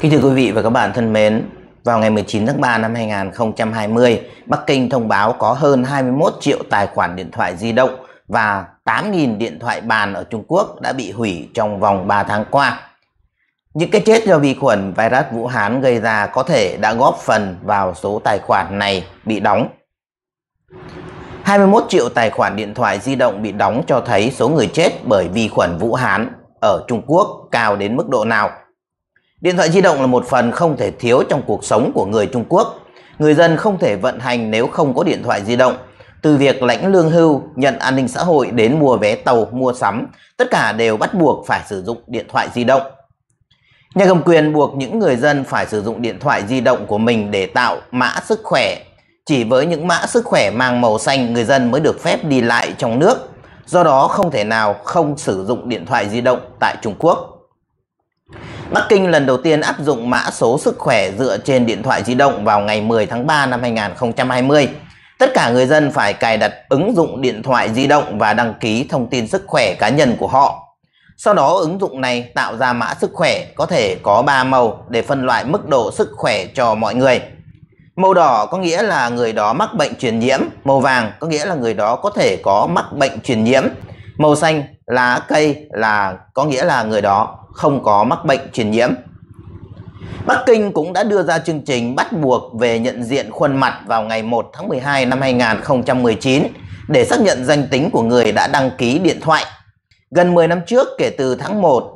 Kính thưa quý vị và các bạn thân mến, vào ngày 19 tháng 3 năm 2020, Bắc Kinh thông báo có hơn 21 triệu tài khoản điện thoại di động và 8.000 điện thoại bàn ở Trung Quốc đã bị hủy trong vòng 3 tháng qua. Những cái chết do vi khuẩn virus Vũ Hán gây ra có thể đã góp phần vào số tài khoản này bị đóng. 21 triệu tài khoản điện thoại di động bị đóng cho thấy số người chết bởi vi khuẩn Vũ Hán ở Trung Quốc cao đến mức độ nào Điện thoại di động là một phần không thể thiếu trong cuộc sống của người Trung Quốc. Người dân không thể vận hành nếu không có điện thoại di động. Từ việc lãnh lương hưu, nhận an ninh xã hội đến mua vé tàu, mua sắm, tất cả đều bắt buộc phải sử dụng điện thoại di động. Nhà cầm quyền buộc những người dân phải sử dụng điện thoại di động của mình để tạo mã sức khỏe. Chỉ với những mã sức khỏe mang màu xanh người dân mới được phép đi lại trong nước. Do đó không thể nào không sử dụng điện thoại di động tại Trung Quốc. Bắc Kinh lần đầu tiên áp dụng mã số sức khỏe dựa trên điện thoại di động vào ngày 10 tháng 3 năm 2020. Tất cả người dân phải cài đặt ứng dụng điện thoại di động và đăng ký thông tin sức khỏe cá nhân của họ. Sau đó ứng dụng này tạo ra mã sức khỏe có thể có 3 màu để phân loại mức độ sức khỏe cho mọi người. Màu đỏ có nghĩa là người đó mắc bệnh truyền nhiễm, màu vàng có nghĩa là người đó có thể có mắc bệnh truyền nhiễm, màu xanh lá cây là có nghĩa là người đó không có mắc bệnh truyền nhiễm. Bắc Kinh cũng đã đưa ra chương trình bắt buộc về nhận diện khuôn mặt vào ngày 1 tháng 12 năm 2019 để xác nhận danh tính của người đã đăng ký điện thoại. Gần 10 năm trước kể từ tháng 1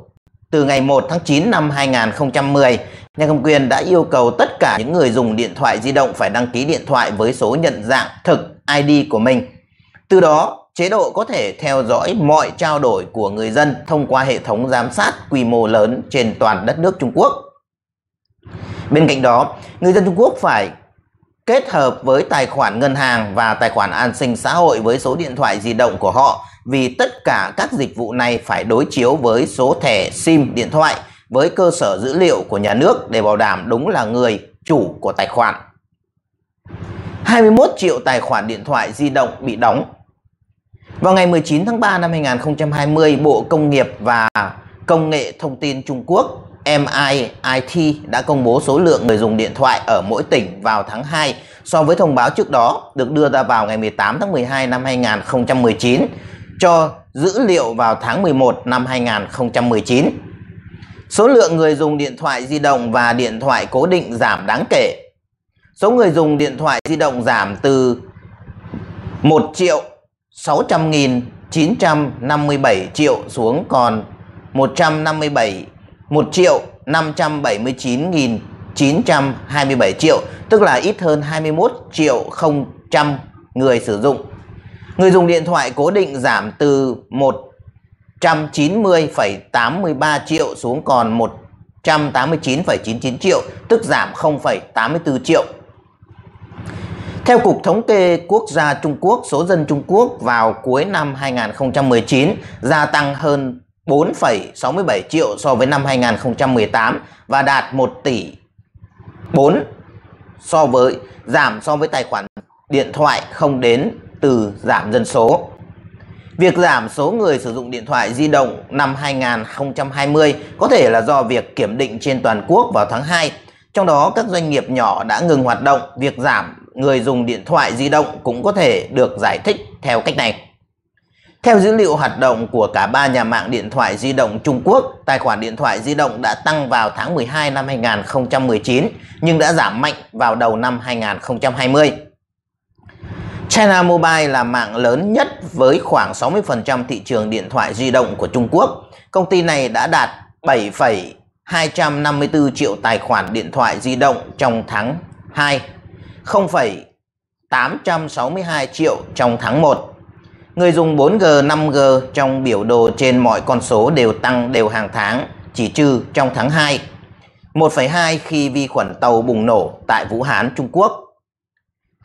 từ ngày 1 tháng 9 năm 2010, nhà cầm quyền đã yêu cầu tất cả những người dùng điện thoại di động phải đăng ký điện thoại với số nhận dạng thực ID của mình. Từ đó, Chế độ có thể theo dõi mọi trao đổi của người dân thông qua hệ thống giám sát quy mô lớn trên toàn đất nước Trung Quốc. Bên cạnh đó, người dân Trung Quốc phải kết hợp với tài khoản ngân hàng và tài khoản an sinh xã hội với số điện thoại di động của họ vì tất cả các dịch vụ này phải đối chiếu với số thẻ SIM điện thoại với cơ sở dữ liệu của nhà nước để bảo đảm đúng là người chủ của tài khoản. 21 triệu tài khoản điện thoại di động bị đóng vào ngày 19 tháng 3 năm 2020, Bộ Công nghiệp và Công nghệ Thông tin Trung Quốc MIIT đã công bố số lượng người dùng điện thoại ở mỗi tỉnh vào tháng 2 so với thông báo trước đó được đưa ra vào ngày 18 tháng 12 năm 2019 cho dữ liệu vào tháng 11 năm 2019. Số lượng người dùng điện thoại di động và điện thoại cố định giảm đáng kể. Số người dùng điện thoại di động giảm từ 1 triệu 600.957 triệu xuống còn 157 1 triệu 579.927 triệu tức là ít hơn 21 triệu trăm người sử dụng. Người dùng điện thoại cố định giảm từ 190,83 triệu xuống còn 189,99 triệu tức giảm 0,84 triệu. Theo Cục Thống kê Quốc gia Trung Quốc, số dân Trung Quốc vào cuối năm 2019 gia tăng hơn 4,67 triệu so với năm 2018 và đạt 1 tỷ 4 so với giảm so với tài khoản điện thoại không đến từ giảm dân số. Việc giảm số người sử dụng điện thoại di động năm 2020 có thể là do việc kiểm định trên toàn quốc vào tháng 2. Trong đó, các doanh nghiệp nhỏ đã ngừng hoạt động, việc giảm người dùng điện thoại di động cũng có thể được giải thích theo cách này. Theo dữ liệu hoạt động của cả ba nhà mạng điện thoại di động Trung Quốc, tài khoản điện thoại di động đã tăng vào tháng 12 năm 2019 nhưng đã giảm mạnh vào đầu năm 2020. China Mobile là mạng lớn nhất với khoảng 60% thị trường điện thoại di động của Trung Quốc. Công ty này đã đạt 7,254 triệu tài khoản điện thoại di động trong tháng 2 0,862 triệu trong tháng 1. Người dùng 4G, 5G trong biểu đồ trên mọi con số đều tăng đều hàng tháng, chỉ trừ trong tháng 2. 1,2 khi vi khuẩn tàu bùng nổ tại Vũ Hán, Trung Quốc.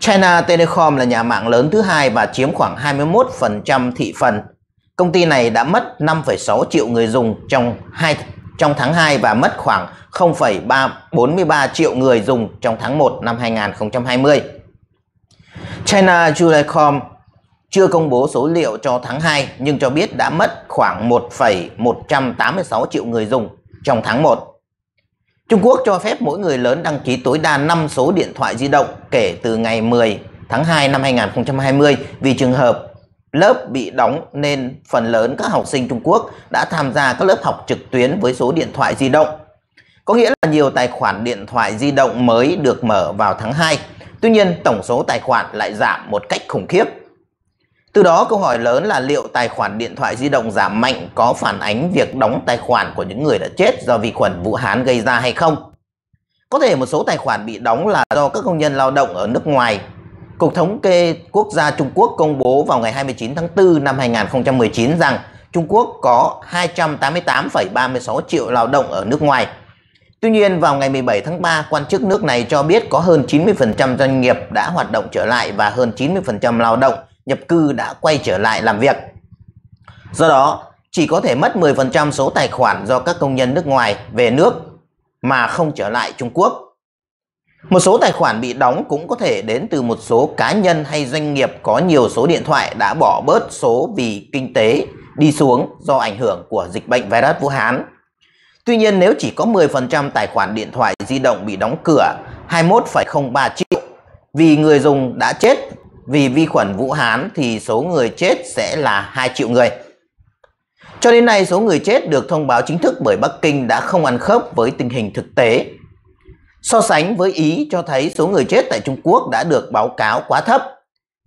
China Telecom là nhà mạng lớn thứ hai và chiếm khoảng 21% thị phần. Công ty này đã mất 5,6 triệu người dùng trong 2 trong tháng 2 và mất khoảng 0,343 triệu người dùng trong tháng 1 năm 2020. China Telecom chưa công bố số liệu cho tháng 2 nhưng cho biết đã mất khoảng 1,186 triệu người dùng trong tháng 1. Trung Quốc cho phép mỗi người lớn đăng ký tối đa 5 số điện thoại di động kể từ ngày 10 tháng 2 năm 2020 vì trường hợp lớp bị đóng nên phần lớn các học sinh Trung Quốc đã tham gia các lớp học trực tuyến với số điện thoại di động. Có nghĩa là nhiều tài khoản điện thoại di động mới được mở vào tháng 2. Tuy nhiên, tổng số tài khoản lại giảm một cách khủng khiếp. Từ đó câu hỏi lớn là liệu tài khoản điện thoại di động giảm mạnh có phản ánh việc đóng tài khoản của những người đã chết do vi khuẩn Vũ Hán gây ra hay không? Có thể một số tài khoản bị đóng là do các công nhân lao động ở nước ngoài Cục Thống kê Quốc gia Trung Quốc công bố vào ngày 29 tháng 4 năm 2019 rằng Trung Quốc có 288,36 triệu lao động ở nước ngoài. Tuy nhiên, vào ngày 17 tháng 3, quan chức nước này cho biết có hơn 90% doanh nghiệp đã hoạt động trở lại và hơn 90% lao động nhập cư đã quay trở lại làm việc. Do đó, chỉ có thể mất 10% số tài khoản do các công nhân nước ngoài về nước mà không trở lại Trung Quốc một số tài khoản bị đóng cũng có thể đến từ một số cá nhân hay doanh nghiệp có nhiều số điện thoại đã bỏ bớt số vì kinh tế đi xuống do ảnh hưởng của dịch bệnh virus Vũ Hán. Tuy nhiên nếu chỉ có 10% tài khoản điện thoại di động bị đóng cửa 21,03 triệu vì người dùng đã chết vì vi khuẩn Vũ Hán thì số người chết sẽ là 2 triệu người. Cho đến nay số người chết được thông báo chính thức bởi Bắc Kinh đã không ăn khớp với tình hình thực tế So sánh với Ý cho thấy số người chết tại Trung Quốc đã được báo cáo quá thấp.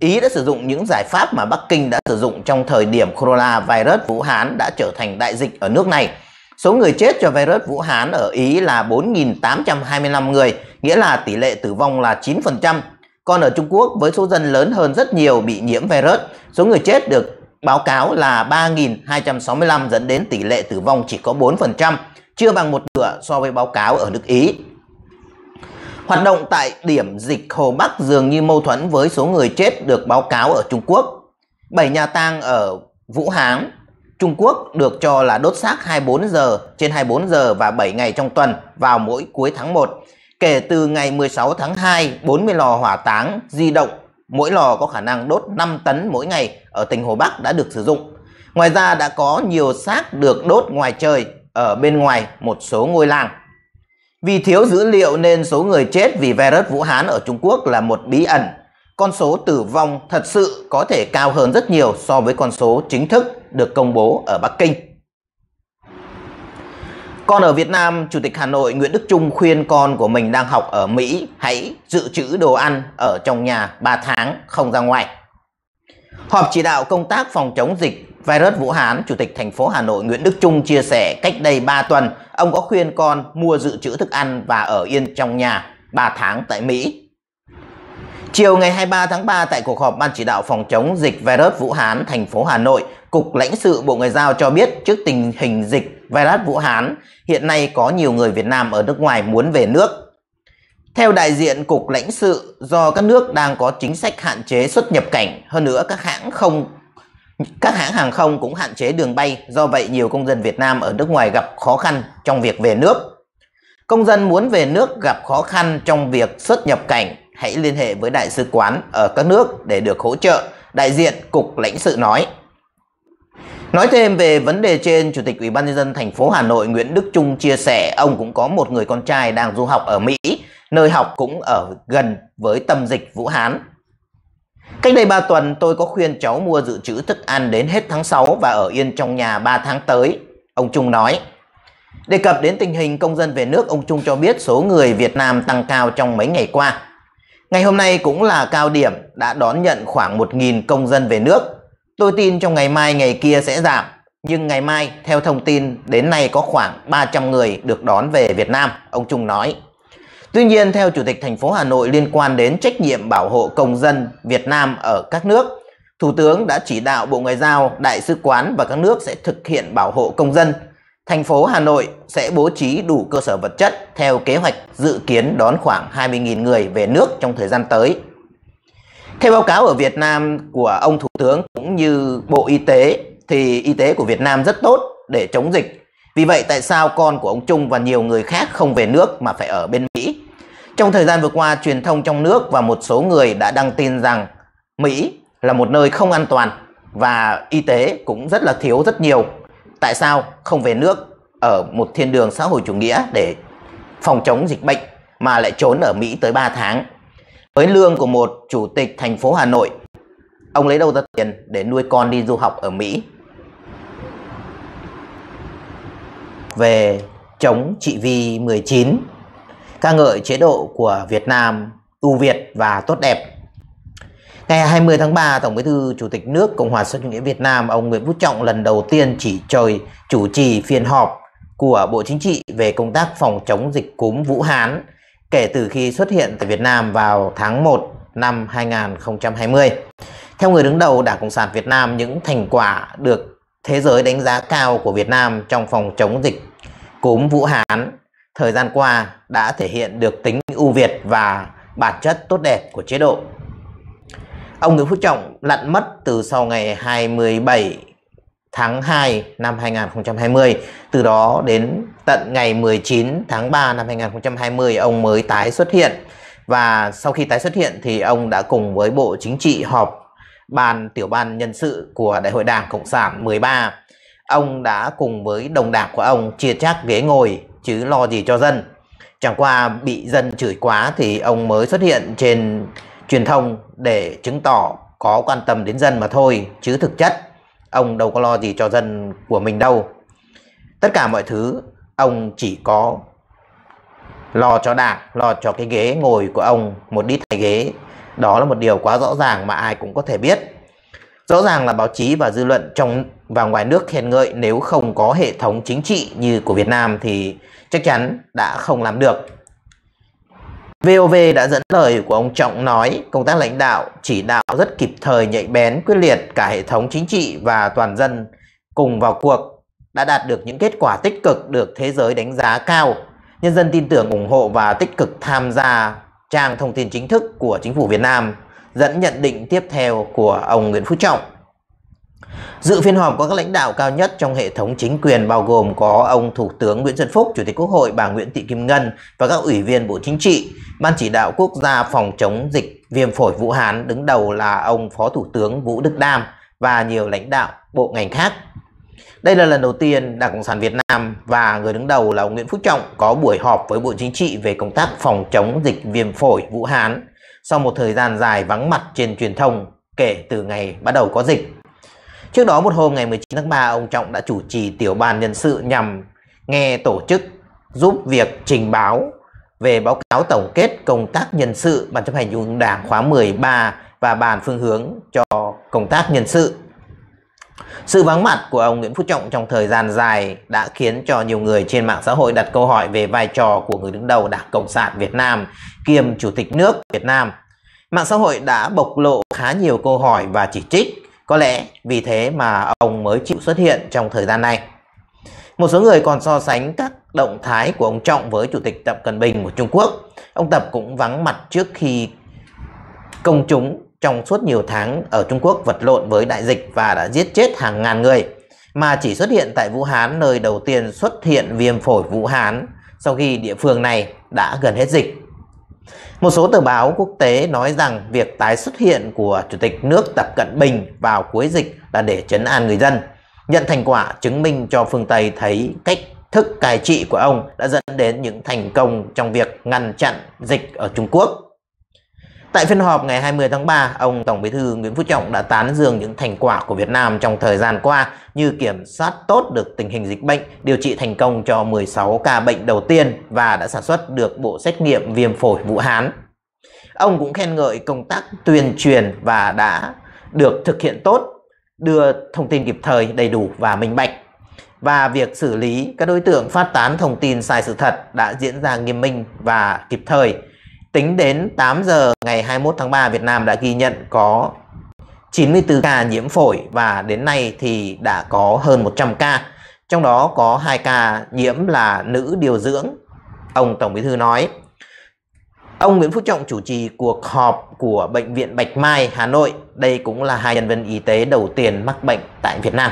Ý đã sử dụng những giải pháp mà Bắc Kinh đã sử dụng trong thời điểm coronavirus Vũ Hán đã trở thành đại dịch ở nước này. Số người chết cho virus Vũ Hán ở Ý là 4.825 người, nghĩa là tỷ lệ tử vong là 9%. Còn ở Trung Quốc, với số dân lớn hơn rất nhiều bị nhiễm virus, số người chết được báo cáo là 3.265 dẫn đến tỷ lệ tử vong chỉ có 4%, chưa bằng một nửa so với báo cáo ở nước Ý. Hoạt động tại điểm dịch Hồ Bắc dường như mâu thuẫn với số người chết được báo cáo ở Trung Quốc. Bảy nhà tang ở Vũ Hán, Trung Quốc được cho là đốt xác 24 giờ trên 24 giờ và 7 ngày trong tuần vào mỗi cuối tháng 1. Kể từ ngày 16 tháng 2, 40 lò hỏa táng di động, mỗi lò có khả năng đốt 5 tấn mỗi ngày ở tỉnh Hồ Bắc đã được sử dụng. Ngoài ra đã có nhiều xác được đốt ngoài trời ở bên ngoài một số ngôi làng. Vì thiếu dữ liệu nên số người chết vì virus Vũ Hán ở Trung Quốc là một bí ẩn. Con số tử vong thật sự có thể cao hơn rất nhiều so với con số chính thức được công bố ở Bắc Kinh. Còn ở Việt Nam, Chủ tịch Hà Nội Nguyễn Đức Trung khuyên con của mình đang học ở Mỹ hãy dự trữ đồ ăn ở trong nhà 3 tháng không ra ngoài. Họp chỉ đạo công tác phòng chống dịch Virus Vũ Hán, Chủ tịch thành phố Hà Nội Nguyễn Đức Trung chia sẻ cách đây 3 tuần, ông có khuyên con mua dự trữ thức ăn và ở yên trong nhà 3 tháng tại Mỹ. Chiều ngày 23 tháng 3 tại cuộc họp Ban chỉ đạo phòng chống dịch virus Vũ Hán, thành phố Hà Nội, Cục lãnh sự Bộ Ngoại giao cho biết trước tình hình dịch virus Vũ Hán, hiện nay có nhiều người Việt Nam ở nước ngoài muốn về nước. Theo đại diện Cục lãnh sự, do các nước đang có chính sách hạn chế xuất nhập cảnh, hơn nữa các hãng không các hãng hàng không cũng hạn chế đường bay, do vậy nhiều công dân Việt Nam ở nước ngoài gặp khó khăn trong việc về nước. Công dân muốn về nước gặp khó khăn trong việc xuất nhập cảnh, hãy liên hệ với đại sứ quán ở các nước để được hỗ trợ, đại diện cục lãnh sự nói. Nói thêm về vấn đề trên, Chủ tịch Ủy ban nhân dân thành phố Hà Nội Nguyễn Đức Trung chia sẻ ông cũng có một người con trai đang du học ở Mỹ, nơi học cũng ở gần với tâm dịch Vũ Hán. Cách đây 3 tuần tôi có khuyên cháu mua dự trữ thức ăn đến hết tháng 6 và ở yên trong nhà 3 tháng tới, ông Trung nói. Đề cập đến tình hình công dân về nước, ông Trung cho biết số người Việt Nam tăng cao trong mấy ngày qua. Ngày hôm nay cũng là cao điểm, đã đón nhận khoảng 1.000 công dân về nước. Tôi tin trong ngày mai ngày kia sẽ giảm, nhưng ngày mai theo thông tin đến nay có khoảng 300 người được đón về Việt Nam, ông Trung nói. Tuy nhiên, theo Chủ tịch thành phố Hà Nội liên quan đến trách nhiệm bảo hộ công dân Việt Nam ở các nước, Thủ tướng đã chỉ đạo Bộ Ngoại giao, Đại sứ quán và các nước sẽ thực hiện bảo hộ công dân. Thành phố Hà Nội sẽ bố trí đủ cơ sở vật chất theo kế hoạch dự kiến đón khoảng 20.000 người về nước trong thời gian tới. Theo báo cáo ở Việt Nam của ông Thủ tướng cũng như Bộ Y tế thì y tế của Việt Nam rất tốt để chống dịch. Vì vậy tại sao con của ông Trung và nhiều người khác không về nước mà phải ở bên Mỹ trong thời gian vừa qua, truyền thông trong nước và một số người đã đăng tin rằng Mỹ là một nơi không an toàn và y tế cũng rất là thiếu rất nhiều. Tại sao không về nước ở một thiên đường xã hội chủ nghĩa để phòng chống dịch bệnh mà lại trốn ở Mỹ tới 3 tháng? Với lương của một chủ tịch thành phố Hà Nội, ông lấy đâu ra tiền để nuôi con đi du học ở Mỹ? Về chống chị Vi 19 ca ngợi chế độ của Việt Nam ưu việt và tốt đẹp. Ngày 20 tháng 3, Tổng Bí thư Chủ tịch nước Cộng hòa xã hội chủ nghĩa Việt Nam ông Nguyễn Phú Trọng lần đầu tiên chỉ trời chủ trì phiên họp của Bộ Chính trị về công tác phòng chống dịch cúm Vũ Hán kể từ khi xuất hiện tại Việt Nam vào tháng 1 năm 2020. Theo người đứng đầu Đảng Cộng sản Việt Nam, những thành quả được thế giới đánh giá cao của Việt Nam trong phòng chống dịch cúm Vũ Hán thời gian qua đã thể hiện được tính ưu việt và bản chất tốt đẹp của chế độ. Ông Nguyễn Phú Trọng lặn mất từ sau ngày 27 tháng 2 năm 2020, từ đó đến tận ngày 19 tháng 3 năm 2020 ông mới tái xuất hiện. Và sau khi tái xuất hiện thì ông đã cùng với Bộ Chính trị họp ban tiểu ban nhân sự của Đại hội Đảng Cộng sản 13. Ông đã cùng với đồng đảng của ông chia chác ghế ngồi chứ lo gì cho dân. Chẳng qua bị dân chửi quá thì ông mới xuất hiện trên truyền thông để chứng tỏ có quan tâm đến dân mà thôi, chứ thực chất ông đâu có lo gì cho dân của mình đâu. Tất cả mọi thứ ông chỉ có lo cho đảng, lo cho cái ghế ngồi của ông, một đít thay ghế. Đó là một điều quá rõ ràng mà ai cũng có thể biết. Rõ ràng là báo chí và dư luận trong và ngoài nước khen ngợi nếu không có hệ thống chính trị như của Việt Nam thì chắc chắn đã không làm được. VOV đã dẫn lời của ông Trọng nói công tác lãnh đạo, chỉ đạo rất kịp thời nhạy bén, quyết liệt cả hệ thống chính trị và toàn dân cùng vào cuộc đã đạt được những kết quả tích cực được thế giới đánh giá cao. Nhân dân tin tưởng ủng hộ và tích cực tham gia trang thông tin chính thức của chính phủ Việt Nam dẫn nhận định tiếp theo của ông Nguyễn Phú Trọng. Dự phiên họp có các lãnh đạo cao nhất trong hệ thống chính quyền bao gồm có ông Thủ tướng Nguyễn Xuân Phúc, Chủ tịch Quốc hội bà Nguyễn Thị Kim Ngân và các ủy viên Bộ Chính trị, Ban chỉ đạo quốc gia phòng chống dịch viêm phổi Vũ Hán đứng đầu là ông Phó Thủ tướng Vũ Đức Đam và nhiều lãnh đạo bộ ngành khác. Đây là lần đầu tiên Đảng Cộng sản Việt Nam và người đứng đầu là ông Nguyễn Phú Trọng có buổi họp với Bộ Chính trị về công tác phòng chống dịch viêm phổi Vũ Hán sau một thời gian dài vắng mặt trên truyền thông kể từ ngày bắt đầu có dịch. Trước đó một hôm ngày 19 tháng 3, ông Trọng đã chủ trì tiểu ban nhân sự nhằm nghe tổ chức giúp việc trình báo về báo cáo tổng kết công tác nhân sự Ban chấp hành Trung ương Đảng khóa 13 và bàn phương hướng cho công tác nhân sự sự vắng mặt của ông Nguyễn Phú Trọng trong thời gian dài đã khiến cho nhiều người trên mạng xã hội đặt câu hỏi về vai trò của người đứng đầu Đảng Cộng sản Việt Nam kiêm Chủ tịch nước Việt Nam. Mạng xã hội đã bộc lộ khá nhiều câu hỏi và chỉ trích, có lẽ vì thế mà ông mới chịu xuất hiện trong thời gian này. Một số người còn so sánh các động thái của ông Trọng với Chủ tịch Tập Cận Bình của Trung Quốc. Ông Tập cũng vắng mặt trước khi công chúng trong suốt nhiều tháng ở Trung Quốc vật lộn với đại dịch và đã giết chết hàng ngàn người, mà chỉ xuất hiện tại Vũ Hán nơi đầu tiên xuất hiện viêm phổi Vũ Hán sau khi địa phương này đã gần hết dịch. Một số tờ báo quốc tế nói rằng việc tái xuất hiện của Chủ tịch nước Tập Cận Bình vào cuối dịch là để chấn an người dân, nhận thành quả chứng minh cho phương Tây thấy cách thức cai trị của ông đã dẫn đến những thành công trong việc ngăn chặn dịch ở Trung Quốc. Tại phiên họp ngày 20 tháng 3, ông Tổng Bí thư Nguyễn Phú Trọng đã tán dương những thành quả của Việt Nam trong thời gian qua như kiểm soát tốt được tình hình dịch bệnh, điều trị thành công cho 16 ca bệnh đầu tiên và đã sản xuất được bộ xét nghiệm viêm phổi Vũ Hán. Ông cũng khen ngợi công tác tuyên truyền và đã được thực hiện tốt, đưa thông tin kịp thời, đầy đủ và minh bạch và việc xử lý các đối tượng phát tán thông tin sai sự thật đã diễn ra nghiêm minh và kịp thời Tính đến 8 giờ ngày 21 tháng 3, Việt Nam đã ghi nhận có 94 ca nhiễm phổi và đến nay thì đã có hơn 100 ca. Trong đó có 2 ca nhiễm là nữ điều dưỡng, ông Tổng Bí Thư nói. Ông Nguyễn Phú Trọng chủ trì cuộc họp của Bệnh viện Bạch Mai, Hà Nội. Đây cũng là hai nhân viên y tế đầu tiên mắc bệnh tại Việt Nam.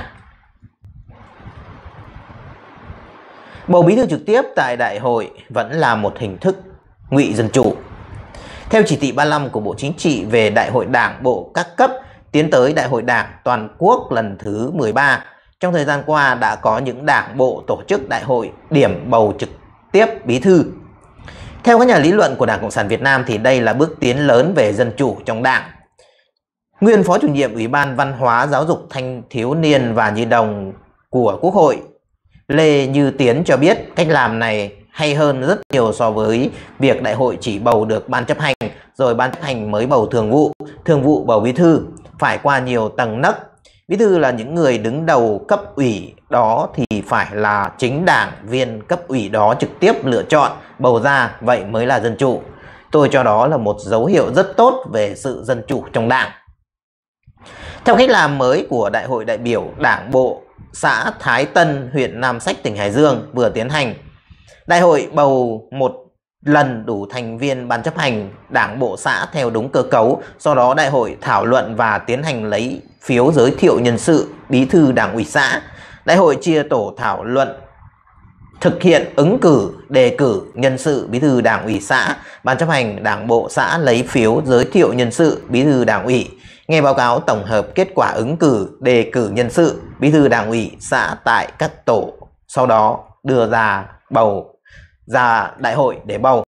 Bầu bí thư trực tiếp tại đại hội vẫn là một hình thức ngụy dân chủ theo chỉ thị 35 của Bộ Chính trị về Đại hội Đảng Bộ các cấp tiến tới Đại hội Đảng Toàn quốc lần thứ 13, trong thời gian qua đã có những đảng bộ tổ chức đại hội điểm bầu trực tiếp bí thư. Theo các nhà lý luận của Đảng Cộng sản Việt Nam thì đây là bước tiến lớn về dân chủ trong đảng. Nguyên Phó chủ nhiệm Ủy ban Văn hóa Giáo dục Thanh Thiếu Niên và Nhi Đồng của Quốc hội Lê Như Tiến cho biết cách làm này hay hơn rất nhiều so với việc đại hội chỉ bầu được ban chấp hành rồi ban chấp hành mới bầu thường vụ, thường vụ bầu bí thư, phải qua nhiều tầng nấc. Bí thư là những người đứng đầu cấp ủy đó thì phải là chính đảng viên cấp ủy đó trực tiếp lựa chọn, bầu ra, vậy mới là dân chủ. Tôi cho đó là một dấu hiệu rất tốt về sự dân chủ trong đảng. Theo cách làm mới của Đại hội đại biểu Đảng Bộ xã Thái Tân, huyện Nam Sách, tỉnh Hải Dương vừa tiến hành, Đại hội bầu một lần đủ thành viên ban chấp hành đảng bộ xã theo đúng cơ cấu, sau đó đại hội thảo luận và tiến hành lấy phiếu giới thiệu nhân sự bí thư đảng ủy xã. Đại hội chia tổ thảo luận thực hiện ứng cử đề cử nhân sự bí thư đảng ủy xã, ban chấp hành đảng bộ xã lấy phiếu giới thiệu nhân sự bí thư đảng ủy. Nghe báo cáo tổng hợp kết quả ứng cử đề cử nhân sự bí thư đảng ủy xã tại các tổ, sau đó đưa ra bầu ra đại hội để bầu.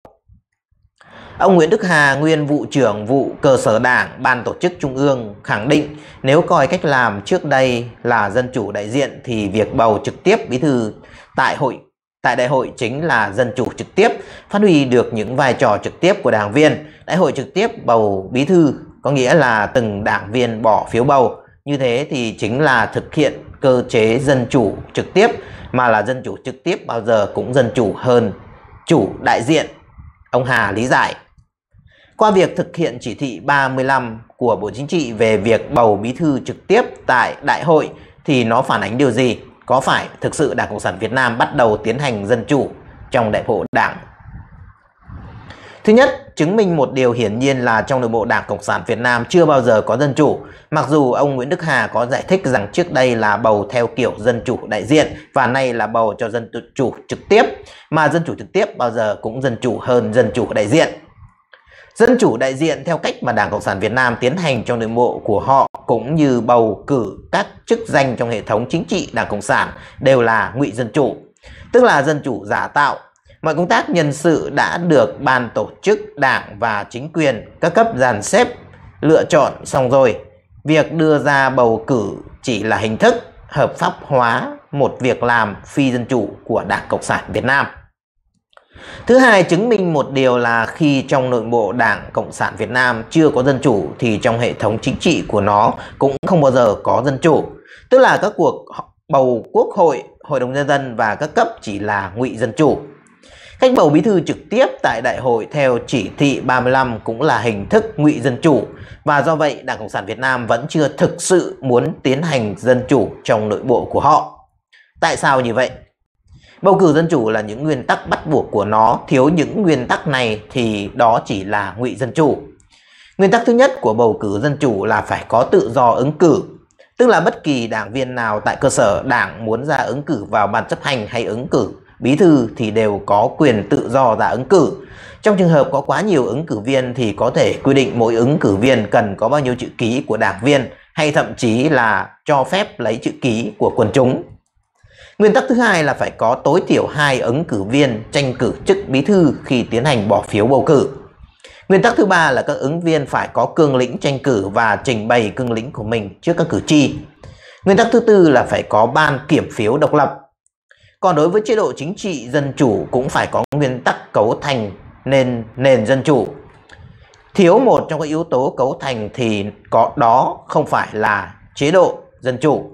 Ông Nguyễn Đức Hà, nguyên vụ trưởng vụ cơ sở đảng, ban tổ chức trung ương khẳng định nếu coi cách làm trước đây là dân chủ đại diện thì việc bầu trực tiếp bí thư tại hội tại đại hội chính là dân chủ trực tiếp, phát huy được những vai trò trực tiếp của đảng viên. Đại hội trực tiếp bầu bí thư có nghĩa là từng đảng viên bỏ phiếu bầu. Như thế thì chính là thực hiện cơ chế dân chủ trực tiếp mà là dân chủ trực tiếp bao giờ cũng dân chủ hơn chủ đại diện. Ông Hà lý giải. Qua việc thực hiện chỉ thị 35 của Bộ Chính trị về việc bầu bí thư trực tiếp tại đại hội thì nó phản ánh điều gì? Có phải thực sự Đảng Cộng sản Việt Nam bắt đầu tiến hành dân chủ trong đại hội đảng Thứ nhất, chứng minh một điều hiển nhiên là trong nội bộ Đảng Cộng sản Việt Nam chưa bao giờ có dân chủ, mặc dù ông Nguyễn Đức Hà có giải thích rằng trước đây là bầu theo kiểu dân chủ đại diện và nay là bầu cho dân chủ trực tiếp, mà dân chủ trực tiếp bao giờ cũng dân chủ hơn dân chủ đại diện. Dân chủ đại diện theo cách mà Đảng Cộng sản Việt Nam tiến hành trong nội bộ của họ cũng như bầu cử các chức danh trong hệ thống chính trị Đảng Cộng sản đều là ngụy dân chủ, tức là dân chủ giả tạo Mọi công tác nhân sự đã được ban tổ chức, đảng và chính quyền các cấp dàn xếp, lựa chọn xong rồi. Việc đưa ra bầu cử chỉ là hình thức hợp pháp hóa một việc làm phi dân chủ của Đảng Cộng sản Việt Nam. Thứ hai chứng minh một điều là khi trong nội bộ Đảng Cộng sản Việt Nam chưa có dân chủ thì trong hệ thống chính trị của nó cũng không bao giờ có dân chủ. Tức là các cuộc bầu quốc hội, hội đồng nhân dân và các cấp chỉ là ngụy dân chủ. Cách bầu bí thư trực tiếp tại đại hội theo chỉ thị 35 cũng là hình thức ngụy dân chủ và do vậy Đảng Cộng sản Việt Nam vẫn chưa thực sự muốn tiến hành dân chủ trong nội bộ của họ. Tại sao như vậy? Bầu cử dân chủ là những nguyên tắc bắt buộc của nó, thiếu những nguyên tắc này thì đó chỉ là ngụy dân chủ. Nguyên tắc thứ nhất của bầu cử dân chủ là phải có tự do ứng cử, tức là bất kỳ đảng viên nào tại cơ sở đảng muốn ra ứng cử vào ban chấp hành hay ứng cử bí thư thì đều có quyền tự do ra ứng cử. Trong trường hợp có quá nhiều ứng cử viên thì có thể quy định mỗi ứng cử viên cần có bao nhiêu chữ ký của đảng viên hay thậm chí là cho phép lấy chữ ký của quần chúng. Nguyên tắc thứ hai là phải có tối thiểu hai ứng cử viên tranh cử chức bí thư khi tiến hành bỏ phiếu bầu cử. Nguyên tắc thứ ba là các ứng viên phải có cương lĩnh tranh cử và trình bày cương lĩnh của mình trước các cử tri. Nguyên tắc thứ tư là phải có ban kiểm phiếu độc lập còn đối với chế độ chính trị dân chủ cũng phải có nguyên tắc cấu thành nền nền dân chủ. Thiếu một trong các yếu tố cấu thành thì có đó không phải là chế độ dân chủ.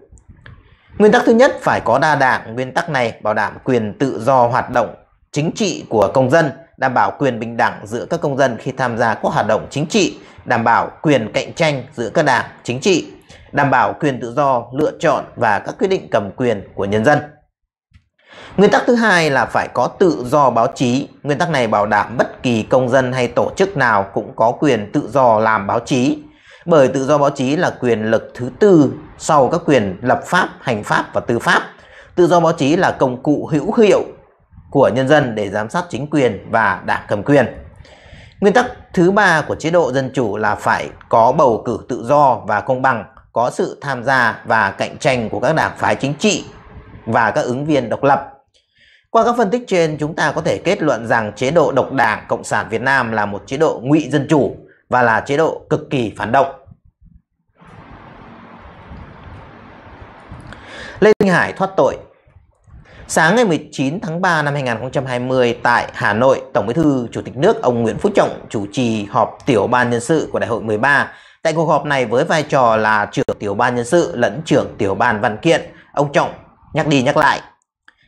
Nguyên tắc thứ nhất phải có đa đảng, nguyên tắc này bảo đảm quyền tự do hoạt động chính trị của công dân, đảm bảo quyền bình đẳng giữa các công dân khi tham gia các hoạt động chính trị, đảm bảo quyền cạnh tranh giữa các đảng chính trị, đảm bảo quyền tự do lựa chọn và các quyết định cầm quyền của nhân dân. Nguyên tắc thứ hai là phải có tự do báo chí. Nguyên tắc này bảo đảm bất kỳ công dân hay tổ chức nào cũng có quyền tự do làm báo chí. Bởi tự do báo chí là quyền lực thứ tư sau các quyền lập pháp, hành pháp và tư pháp. Tự do báo chí là công cụ hữu hiệu của nhân dân để giám sát chính quyền và đảng cầm quyền. Nguyên tắc thứ ba của chế độ dân chủ là phải có bầu cử tự do và công bằng, có sự tham gia và cạnh tranh của các đảng phái chính trị, và các ứng viên độc lập. Qua các phân tích trên, chúng ta có thể kết luận rằng chế độ độc đảng Cộng sản Việt Nam là một chế độ ngụy dân chủ và là chế độ cực kỳ phản động. Lê Thanh Hải thoát tội Sáng ngày 19 tháng 3 năm 2020 tại Hà Nội, Tổng bí thư Chủ tịch nước ông Nguyễn Phú Trọng chủ trì họp tiểu ban nhân sự của Đại hội 13. Tại cuộc họp này với vai trò là trưởng tiểu ban nhân sự lẫn trưởng tiểu ban văn kiện, ông Trọng Nhắc đi nhắc lại,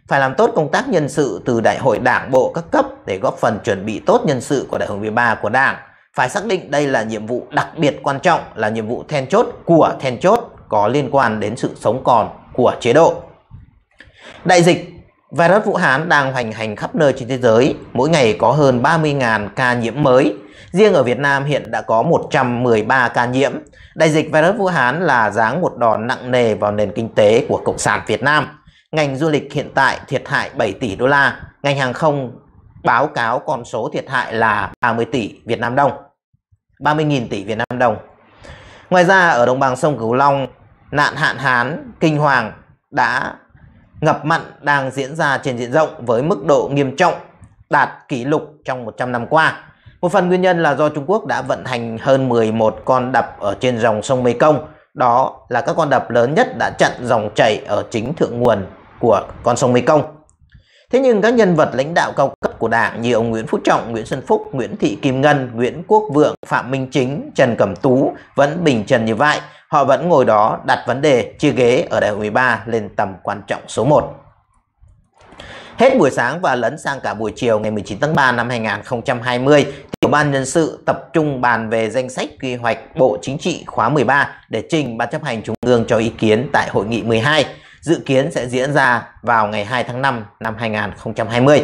phải làm tốt công tác nhân sự từ đại hội đảng bộ các cấp để góp phần chuẩn bị tốt nhân sự của đại hội 13 của đảng. Phải xác định đây là nhiệm vụ đặc biệt quan trọng, là nhiệm vụ then chốt của then chốt có liên quan đến sự sống còn của chế độ. Đại dịch Virus Vũ Hán đang hoành hành khắp nơi trên thế giới, mỗi ngày có hơn 30.000 ca nhiễm mới. Riêng ở Việt Nam hiện đã có 113 ca nhiễm. Đại dịch virus Vũ Hán là giáng một đòn nặng nề vào nền kinh tế của Cộng sản Việt Nam. Ngành du lịch hiện tại thiệt hại 7 tỷ đô la, ngành hàng không báo cáo con số thiệt hại là 30 tỷ Việt Nam đồng, 30.000 tỷ Việt Nam đồng. Ngoài ra ở đồng bằng sông Cửu Long, nạn hạn hán kinh hoàng đã ngập mặn đang diễn ra trên diện rộng với mức độ nghiêm trọng đạt kỷ lục trong 100 năm qua. Một phần nguyên nhân là do Trung Quốc đã vận hành hơn 11 con đập ở trên dòng sông Mekong. Đó là các con đập lớn nhất đã chặn dòng chảy ở chính thượng nguồn của con sông Mekong. Thế nhưng các nhân vật lãnh đạo cao cấp của Đảng như ông Nguyễn Phú Trọng, Nguyễn Xuân Phúc, Nguyễn Thị Kim Ngân, Nguyễn Quốc Vượng, Phạm Minh Chính, Trần Cẩm Tú vẫn bình trần như vậy Họ vẫn ngồi đó đặt vấn đề chia ghế ở đại hội 13 lên tầm quan trọng số 1. Hết buổi sáng và lấn sang cả buổi chiều ngày 19 tháng 3 năm 2020, Tiểu ban Nhân sự tập trung bàn về danh sách quy hoạch Bộ Chính trị khóa 13 để trình Ban chấp hành Trung ương cho ý kiến tại Hội nghị 12, dự kiến sẽ diễn ra vào ngày 2 tháng 5 năm 2020.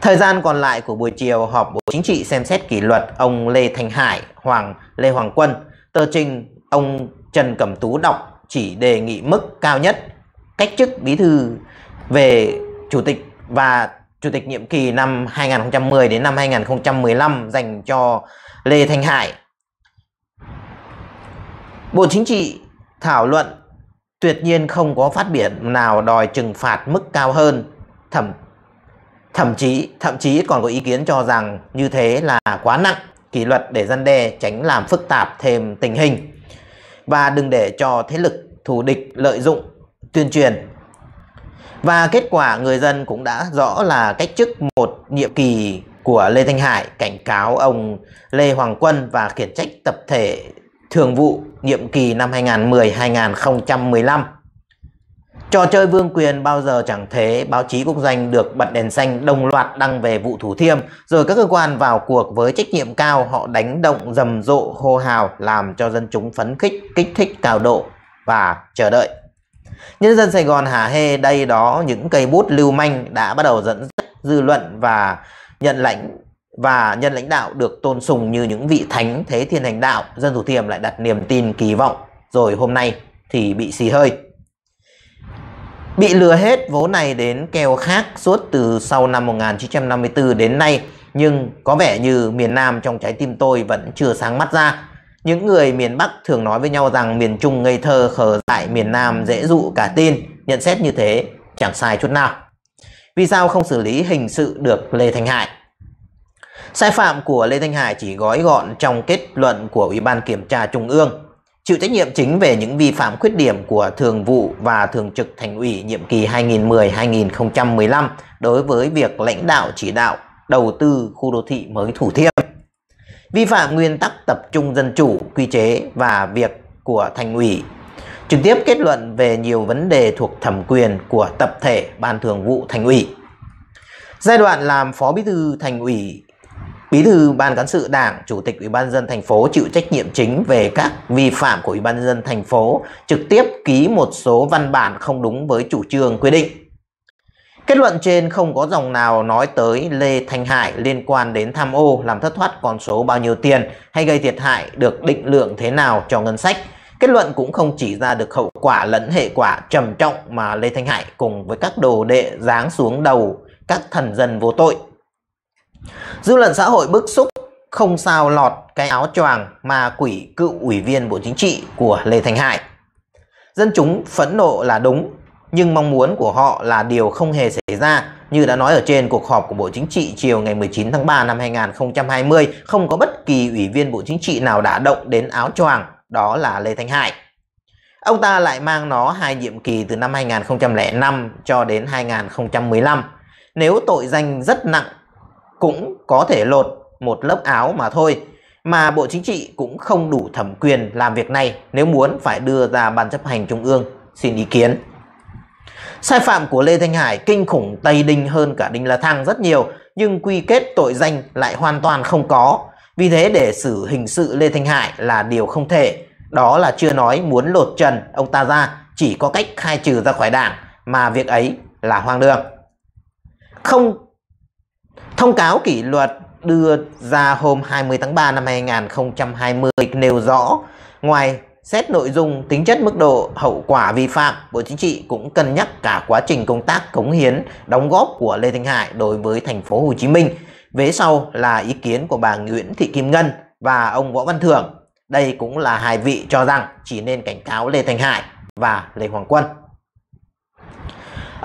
Thời gian còn lại của buổi chiều họp Bộ Chính trị xem xét kỷ luật ông Lê Thành Hải, Hoàng Lê Hoàng Quân, tờ trình ông Trần Cẩm Tú đọc chỉ đề nghị mức cao nhất cách chức bí thư về chủ tịch và chủ tịch nhiệm kỳ năm 2010 đến năm 2015 dành cho Lê Thanh Hải. Bộ Chính trị thảo luận tuyệt nhiên không có phát biểu nào đòi trừng phạt mức cao hơn thẩm thậm chí thậm chí còn có ý kiến cho rằng như thế là quá nặng kỷ luật để gian đe tránh làm phức tạp thêm tình hình và đừng để cho thế lực thù địch lợi dụng tuyên truyền và kết quả người dân cũng đã rõ là cách chức một nhiệm kỳ của Lê Thanh Hải cảnh cáo ông Lê Hoàng Quân và khiển trách tập thể thường vụ nhiệm kỳ năm 2010-2015 Trò chơi vương quyền bao giờ chẳng thế, báo chí cũng giành được bật đèn xanh đồng loạt đăng về vụ Thủ Thiêm, rồi các cơ quan vào cuộc với trách nhiệm cao, họ đánh động rầm rộ hô hào làm cho dân chúng phấn khích, kích thích cao độ và chờ đợi. Nhân dân Sài Gòn hả hê đây đó những cây bút lưu manh đã bắt đầu dẫn dắt dư luận và nhận lãnh và nhân lãnh đạo được tôn sùng như những vị thánh thế thiên hành đạo, dân Thủ Thiêm lại đặt niềm tin kỳ vọng, rồi hôm nay thì bị xì hơi bị lừa hết vốn này đến kèo khác suốt từ sau năm 1954 đến nay nhưng có vẻ như miền Nam trong trái tim tôi vẫn chưa sáng mắt ra. Những người miền Bắc thường nói với nhau rằng miền Trung ngây thơ khờ dại miền Nam dễ dụ cả tin, nhận xét như thế chẳng sai chút nào. Vì sao không xử lý hình sự được Lê Thanh Hải? Sai phạm của Lê Thanh Hải chỉ gói gọn trong kết luận của Ủy ban Kiểm tra Trung ương chịu trách nhiệm chính về những vi phạm khuyết điểm của thường vụ và thường trực thành ủy nhiệm kỳ 2010-2015 đối với việc lãnh đạo chỉ đạo đầu tư khu đô thị mới Thủ Thiêm. Vi phạm nguyên tắc tập trung dân chủ, quy chế và việc của thành ủy trực tiếp kết luận về nhiều vấn đề thuộc thẩm quyền của tập thể ban thường vụ thành ủy. Giai đoạn làm phó bí thư thành ủy Bí thư ban cán sự Đảng, Chủ tịch Ủy ban dân thành phố chịu trách nhiệm chính về các vi phạm của Ủy ban dân thành phố, trực tiếp ký một số văn bản không đúng với chủ trương quy định. Kết luận trên không có dòng nào nói tới Lê Thanh Hải liên quan đến tham ô, làm thất thoát con số bao nhiêu tiền hay gây thiệt hại được định lượng thế nào cho ngân sách. Kết luận cũng không chỉ ra được hậu quả lẫn hệ quả trầm trọng mà Lê Thanh Hải cùng với các đồ đệ giáng xuống đầu các thần dân vô tội. Dư luận xã hội bức xúc không sao lọt cái áo choàng mà quỷ cựu ủy viên Bộ Chính trị của Lê Thành Hải. Dân chúng phẫn nộ là đúng, nhưng mong muốn của họ là điều không hề xảy ra như đã nói ở trên cuộc họp của Bộ Chính trị chiều ngày 19 tháng 3 năm 2020 không có bất kỳ ủy viên Bộ Chính trị nào đã động đến áo choàng đó là Lê Thanh Hải. Ông ta lại mang nó hai nhiệm kỳ từ năm 2005 cho đến 2015. Nếu tội danh rất nặng cũng có thể lột một lớp áo mà thôi mà Bộ Chính trị cũng không đủ thẩm quyền làm việc này nếu muốn phải đưa ra Ban chấp hành Trung ương xin ý kiến. Sai phạm của Lê Thanh Hải kinh khủng Tây Đinh hơn cả Đinh La Thăng rất nhiều nhưng quy kết tội danh lại hoàn toàn không có. Vì thế để xử hình sự Lê Thanh Hải là điều không thể. Đó là chưa nói muốn lột trần ông ta ra chỉ có cách khai trừ ra khỏi đảng mà việc ấy là hoang đường. Không Thông cáo kỷ luật đưa ra hôm 20 tháng 3 năm 2020 nêu rõ, ngoài xét nội dung, tính chất mức độ, hậu quả vi phạm, Bộ Chính trị cũng cân nhắc cả quá trình công tác cống hiến, đóng góp của Lê Thanh Hải đối với thành phố Hồ Chí Minh. Vế sau là ý kiến của bà Nguyễn Thị Kim Ngân và ông Võ Văn Thưởng. Đây cũng là hai vị cho rằng chỉ nên cảnh cáo Lê Thanh Hải và Lê Hoàng Quân.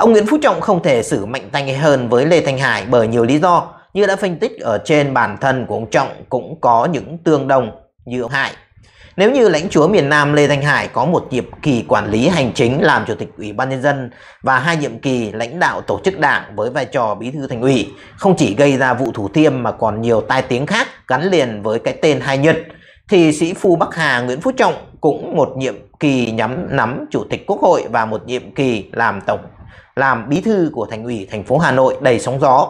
Ông Nguyễn Phú Trọng không thể xử mạnh tay hơn với Lê Thanh Hải bởi nhiều lý do như đã phân tích ở trên bản thân của ông Trọng cũng có những tương đồng như ông Hải. Nếu như lãnh chúa miền Nam Lê Thanh Hải có một nhiệm kỳ quản lý hành chính làm chủ tịch Ủy ban nhân dân và hai nhiệm kỳ lãnh đạo tổ chức đảng với vai trò bí thư thành ủy, không chỉ gây ra vụ Thủ Thiêm mà còn nhiều tai tiếng khác gắn liền với cái tên Hai nhân thì sĩ phu Bắc Hà Nguyễn Phú Trọng cũng một nhiệm kỳ nhắm nắm chủ tịch Quốc hội và một nhiệm kỳ làm tổng làm bí thư của thành ủy thành phố Hà Nội đầy sóng gió.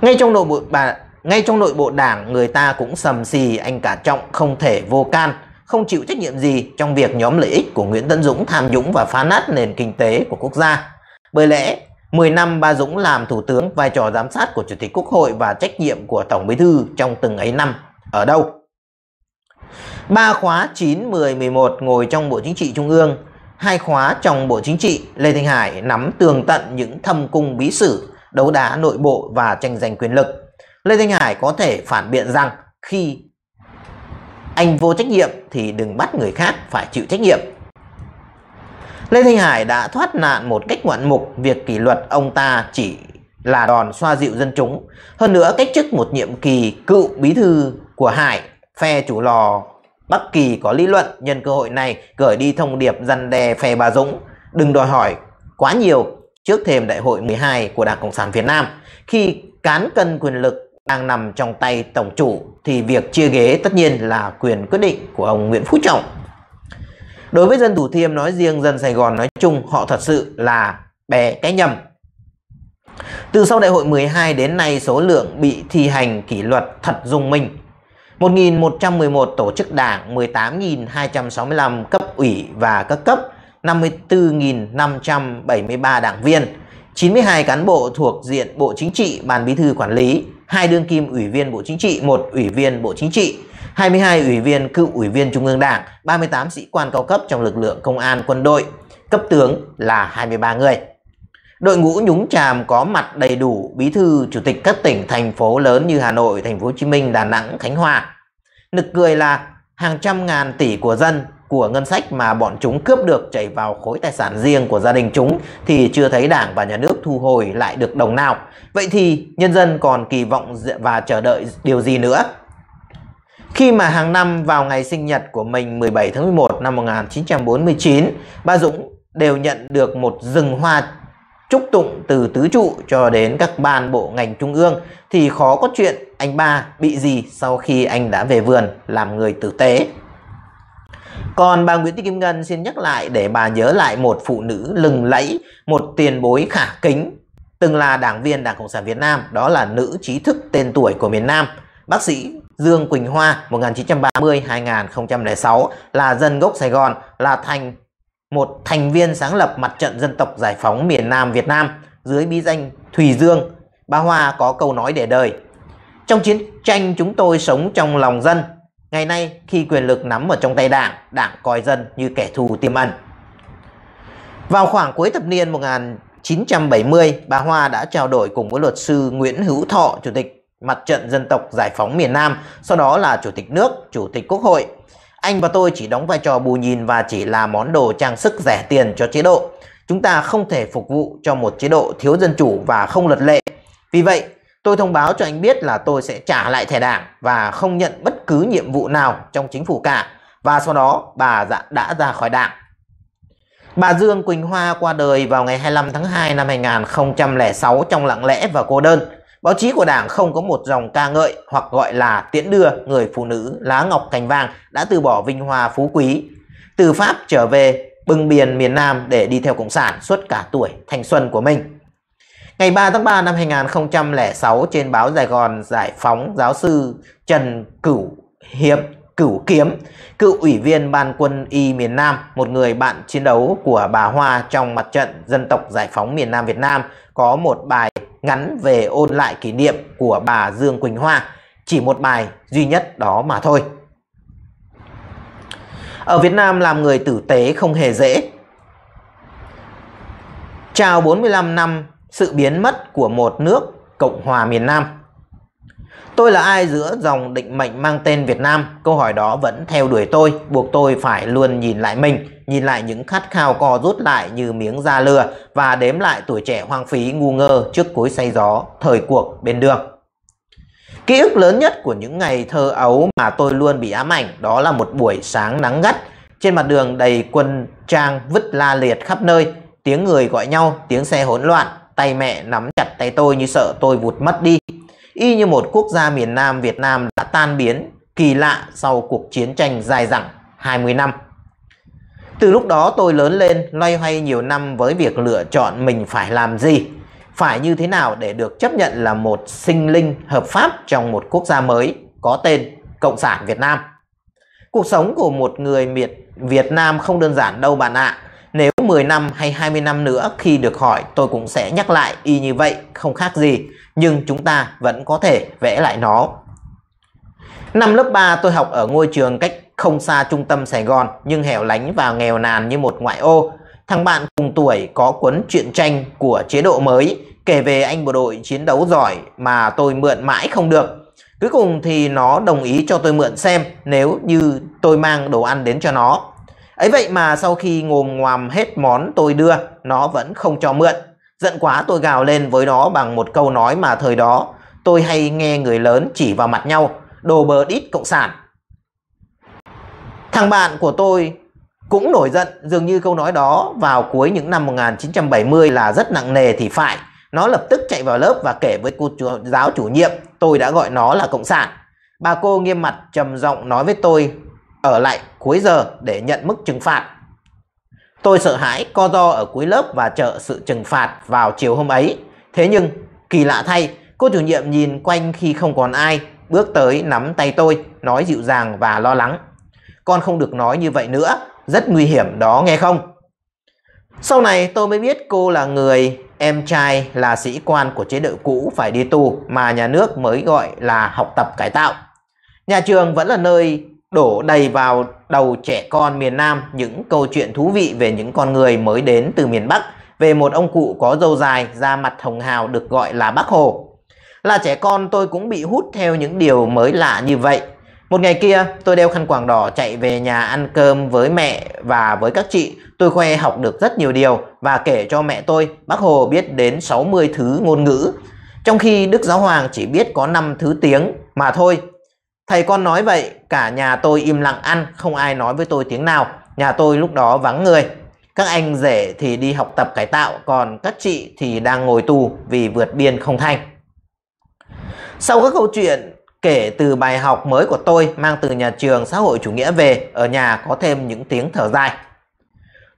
Ngay trong nội bộ bà ngay trong nội bộ đảng người ta cũng sầm xì anh cả trọng không thể vô can, không chịu trách nhiệm gì trong việc nhóm lợi ích của Nguyễn Tân Dũng tham nhũng và phá nát nền kinh tế của quốc gia. Bởi lẽ 10 năm bà Dũng làm thủ tướng vai trò giám sát của Chủ tịch Quốc hội và trách nhiệm của Tổng Bí thư trong từng ấy năm ở đâu? Ba khóa 9, 10, 11 ngồi trong Bộ Chính trị Trung ương, hai khóa trong Bộ Chính trị, Lê Thanh Hải nắm tường tận những thâm cung bí sử, đấu đá nội bộ và tranh giành quyền lực. Lê Thanh Hải có thể phản biện rằng khi anh vô trách nhiệm thì đừng bắt người khác phải chịu trách nhiệm. Lê Thanh Hải đã thoát nạn một cách ngoạn mục việc kỷ luật ông ta chỉ là đòn xoa dịu dân chúng. Hơn nữa cách chức một nhiệm kỳ cựu bí thư của Hải, phe chủ lò bất Kỳ có lý luận nhân cơ hội này gửi đi thông điệp răn đe phe bà Dũng. Đừng đòi hỏi quá nhiều trước thềm đại hội 12 của Đảng Cộng sản Việt Nam. Khi cán cân quyền lực đang nằm trong tay Tổng chủ thì việc chia ghế tất nhiên là quyền quyết định của ông Nguyễn Phú Trọng. Đối với dân Thủ Thiêm nói riêng, dân Sài Gòn nói chung họ thật sự là bè cái nhầm. Từ sau đại hội 12 đến nay số lượng bị thi hành kỷ luật thật dùng mình. 1.111 tổ chức đảng, 18.265 cấp ủy và các cấp, 54.573 đảng viên, 92 cán bộ thuộc diện Bộ Chính trị, Ban Bí thư Quản lý, hai đương kim Ủy viên Bộ Chính trị, một Ủy viên Bộ Chính trị, 22 Ủy viên cựu Ủy viên Trung ương Đảng, 38 sĩ quan cao cấp trong lực lượng công an quân đội, cấp tướng là 23 người. Đội ngũ nhúng chàm có mặt đầy đủ bí thư, chủ tịch các tỉnh, thành phố lớn như Hà Nội, Thành phố Hồ Chí Minh, Đà Nẵng, Khánh Hòa. Nực cười là hàng trăm ngàn tỷ của dân, của ngân sách mà bọn chúng cướp được chảy vào khối tài sản riêng của gia đình chúng thì chưa thấy đảng và nhà nước thu hồi lại được đồng nào. Vậy thì nhân dân còn kỳ vọng và chờ đợi điều gì nữa? Khi mà hàng năm vào ngày sinh nhật của mình 17 tháng 11 năm 1949, bà Dũng đều nhận được một rừng hoa chúc tụng từ tứ trụ cho đến các ban bộ ngành trung ương thì khó có chuyện anh ba bị gì sau khi anh đã về vườn làm người tử tế. Còn bà Nguyễn Thị Kim Ngân xin nhắc lại để bà nhớ lại một phụ nữ lừng lẫy, một tiền bối khả kính, từng là đảng viên Đảng Cộng sản Việt Nam, đó là nữ trí thức tên tuổi của miền Nam, bác sĩ Dương Quỳnh Hoa 1930-2006 là dân gốc Sài Gòn, là thành một thành viên sáng lập mặt trận dân tộc giải phóng miền Nam Việt Nam dưới bí danh Thùy Dương, bà Hoa có câu nói để đời. Trong chiến tranh chúng tôi sống trong lòng dân, ngày nay khi quyền lực nắm ở trong tay đảng, đảng coi dân như kẻ thù tiềm ẩn. Vào khoảng cuối thập niên 1970, bà Hoa đã trao đổi cùng với luật sư Nguyễn Hữu Thọ, chủ tịch Mặt trận Dân tộc Giải phóng miền Nam, sau đó là Chủ tịch nước, Chủ tịch Quốc hội anh và tôi chỉ đóng vai trò bù nhìn và chỉ là món đồ trang sức rẻ tiền cho chế độ. Chúng ta không thể phục vụ cho một chế độ thiếu dân chủ và không luật lệ. Vì vậy, tôi thông báo cho anh biết là tôi sẽ trả lại thẻ đảng và không nhận bất cứ nhiệm vụ nào trong chính phủ cả. Và sau đó, bà dạ đã ra khỏi đảng. Bà Dương Quỳnh Hoa qua đời vào ngày 25 tháng 2 năm 2006 trong lặng lẽ và cô đơn. Báo chí của Đảng không có một dòng ca ngợi hoặc gọi là tiễn đưa người phụ nữ lá ngọc cành vàng đã từ bỏ vinh hoa phú quý. Từ Pháp trở về bưng biển miền Nam để đi theo Cộng sản suốt cả tuổi thanh xuân của mình. Ngày 3 tháng 3 năm 2006 trên báo Sài Gòn Giải phóng giáo sư Trần Cửu Hiệp Cửu Kiếm, cựu ủy viên Ban quân y miền Nam, một người bạn chiến đấu của bà Hoa trong mặt trận dân tộc giải phóng miền Nam Việt Nam, có một bài ngắn về ôn lại kỷ niệm của bà Dương Quỳnh Hoa. Chỉ một bài duy nhất đó mà thôi. Ở Việt Nam làm người tử tế không hề dễ. Chào 45 năm sự biến mất của một nước Cộng hòa miền Nam. Tôi là ai giữa dòng định mệnh mang tên Việt Nam? Câu hỏi đó vẫn theo đuổi tôi, buộc tôi phải luôn nhìn lại mình, nhìn lại những khát khao co rút lại như miếng da lừa và đếm lại tuổi trẻ hoang phí ngu ngơ trước cối say gió, thời cuộc bên đường. Ký ức lớn nhất của những ngày thơ ấu mà tôi luôn bị ám ảnh đó là một buổi sáng nắng gắt. Trên mặt đường đầy quân trang vứt la liệt khắp nơi, tiếng người gọi nhau, tiếng xe hỗn loạn, tay mẹ nắm chặt tay tôi như sợ tôi vụt mất đi y như một quốc gia miền Nam Việt Nam đã tan biến kỳ lạ sau cuộc chiến tranh dài dẳng 20 năm. Từ lúc đó tôi lớn lên loay hoay nhiều năm với việc lựa chọn mình phải làm gì, phải như thế nào để được chấp nhận là một sinh linh hợp pháp trong một quốc gia mới có tên Cộng sản Việt Nam. Cuộc sống của một người Việt, Việt Nam không đơn giản đâu bạn ạ. À. Nếu 10 năm hay 20 năm nữa khi được hỏi tôi cũng sẽ nhắc lại y như vậy, không khác gì nhưng chúng ta vẫn có thể vẽ lại nó. Năm lớp 3 tôi học ở ngôi trường cách không xa trung tâm Sài Gòn nhưng hẻo lánh và nghèo nàn như một ngoại ô. Thằng bạn cùng tuổi có cuốn truyện tranh của chế độ mới kể về anh bộ đội chiến đấu giỏi mà tôi mượn mãi không được. Cuối cùng thì nó đồng ý cho tôi mượn xem nếu như tôi mang đồ ăn đến cho nó. Ấy vậy mà sau khi ngồm ngoàm hết món tôi đưa, nó vẫn không cho mượn. Giận quá tôi gào lên với nó bằng một câu nói mà thời đó tôi hay nghe người lớn chỉ vào mặt nhau, đồ bờ đít cộng sản. Thằng bạn của tôi cũng nổi giận dường như câu nói đó vào cuối những năm 1970 là rất nặng nề thì phải. Nó lập tức chạy vào lớp và kể với cô giáo chủ nhiệm tôi đã gọi nó là cộng sản. Bà cô nghiêm mặt trầm giọng nói với tôi ở lại cuối giờ để nhận mức trừng phạt. Tôi sợ hãi co do ở cuối lớp và chờ sự trừng phạt vào chiều hôm ấy. Thế nhưng, kỳ lạ thay, cô chủ nhiệm nhìn quanh khi không còn ai, bước tới nắm tay tôi, nói dịu dàng và lo lắng. Con không được nói như vậy nữa, rất nguy hiểm đó nghe không? Sau này tôi mới biết cô là người em trai là sĩ quan của chế độ cũ phải đi tù mà nhà nước mới gọi là học tập cải tạo. Nhà trường vẫn là nơi đổ đầy vào đầu trẻ con miền Nam những câu chuyện thú vị về những con người mới đến từ miền Bắc, về một ông cụ có râu dài, da mặt hồng hào được gọi là Bác Hồ. Là trẻ con tôi cũng bị hút theo những điều mới lạ như vậy. Một ngày kia, tôi đeo khăn quàng đỏ chạy về nhà ăn cơm với mẹ và với các chị. Tôi khoe học được rất nhiều điều và kể cho mẹ tôi, bác Hồ biết đến 60 thứ ngôn ngữ. Trong khi Đức Giáo Hoàng chỉ biết có 5 thứ tiếng mà thôi Thầy con nói vậy, cả nhà tôi im lặng ăn, không ai nói với tôi tiếng nào. Nhà tôi lúc đó vắng người. Các anh rể thì đi học tập cải tạo, còn các chị thì đang ngồi tù vì vượt biên không thành. Sau các câu chuyện kể từ bài học mới của tôi mang từ nhà trường xã hội chủ nghĩa về, ở nhà có thêm những tiếng thở dài.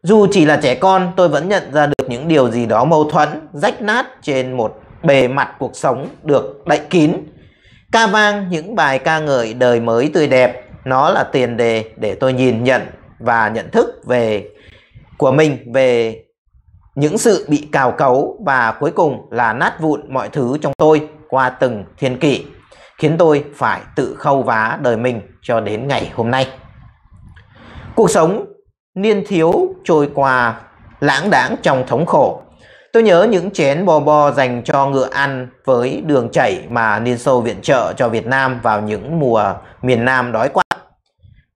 Dù chỉ là trẻ con, tôi vẫn nhận ra được những điều gì đó mâu thuẫn, rách nát trên một bề mặt cuộc sống được đậy kín Ca vang những bài ca ngợi đời mới tươi đẹp, nó là tiền đề để tôi nhìn nhận và nhận thức về của mình về những sự bị cào cấu và cuối cùng là nát vụn mọi thứ trong tôi qua từng thiên kỷ khiến tôi phải tự khâu vá đời mình cho đến ngày hôm nay. Cuộc sống niên thiếu trôi qua lãng đãng trong thống khổ Tôi nhớ những chén bò bò dành cho ngựa ăn với đường chảy mà Liên Xô viện trợ cho Việt Nam vào những mùa miền Nam đói quặn.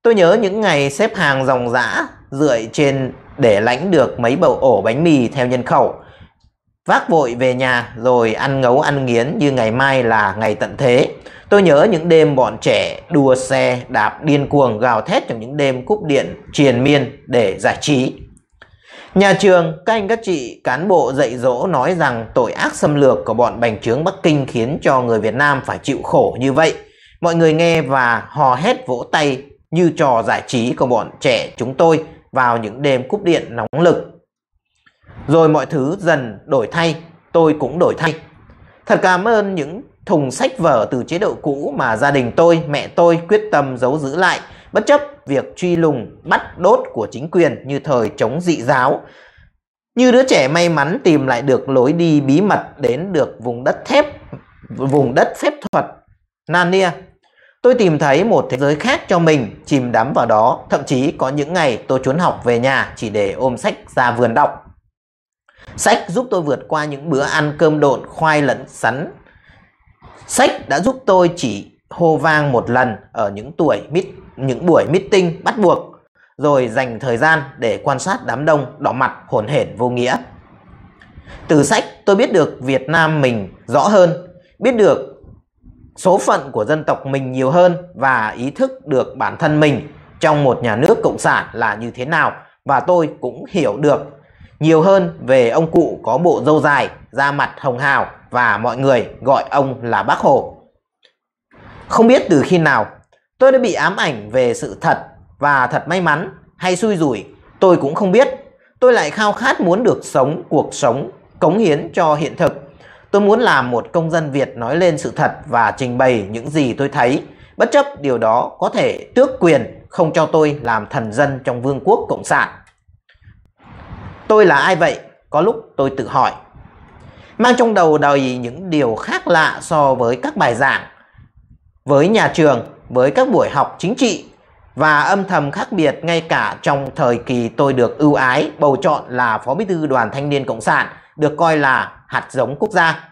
Tôi nhớ những ngày xếp hàng dòng dã rượi trên để lãnh được mấy bầu ổ bánh mì theo nhân khẩu. Vác vội về nhà rồi ăn ngấu ăn nghiến như ngày mai là ngày tận thế. Tôi nhớ những đêm bọn trẻ đua xe, đạp điên cuồng gào thét trong những đêm cúp điện triền miên để giải trí. Nhà trường, các anh các chị, cán bộ dạy dỗ nói rằng tội ác xâm lược của bọn bành trướng Bắc Kinh khiến cho người Việt Nam phải chịu khổ như vậy. Mọi người nghe và hò hét vỗ tay như trò giải trí của bọn trẻ chúng tôi vào những đêm cúp điện nóng lực. Rồi mọi thứ dần đổi thay, tôi cũng đổi thay. Thật cảm ơn những thùng sách vở từ chế độ cũ mà gia đình tôi, mẹ tôi quyết tâm giấu giữ lại bất chấp việc truy lùng, bắt đốt của chính quyền như thời chống dị giáo. Như đứa trẻ may mắn tìm lại được lối đi bí mật đến được vùng đất thép, vùng đất phép thuật Narnia. Tôi tìm thấy một thế giới khác cho mình, chìm đắm vào đó, thậm chí có những ngày tôi trốn học về nhà chỉ để ôm sách ra vườn đọc. Sách giúp tôi vượt qua những bữa ăn cơm độn khoai lẫn sắn. Sách đã giúp tôi chỉ hô vang một lần ở những tuổi mít những buổi meeting bắt buộc rồi dành thời gian để quan sát đám đông đỏ mặt hồn hển vô nghĩa. Từ sách tôi biết được Việt Nam mình rõ hơn, biết được số phận của dân tộc mình nhiều hơn và ý thức được bản thân mình trong một nhà nước cộng sản là như thế nào và tôi cũng hiểu được nhiều hơn về ông cụ có bộ râu dài, da mặt hồng hào và mọi người gọi ông là bác Hồ. Không biết từ khi nào Tôi đã bị ám ảnh về sự thật và thật may mắn hay xui rủi, tôi cũng không biết. Tôi lại khao khát muốn được sống cuộc sống cống hiến cho hiện thực. Tôi muốn làm một công dân Việt nói lên sự thật và trình bày những gì tôi thấy, bất chấp điều đó có thể tước quyền không cho tôi làm thần dân trong vương quốc cộng sản. Tôi là ai vậy? Có lúc tôi tự hỏi. Mang trong đầu đầy những điều khác lạ so với các bài giảng với nhà trường với các buổi học chính trị và âm thầm khác biệt ngay cả trong thời kỳ tôi được ưu ái bầu chọn là Phó Bí thư Đoàn Thanh niên Cộng sản, được coi là hạt giống quốc gia.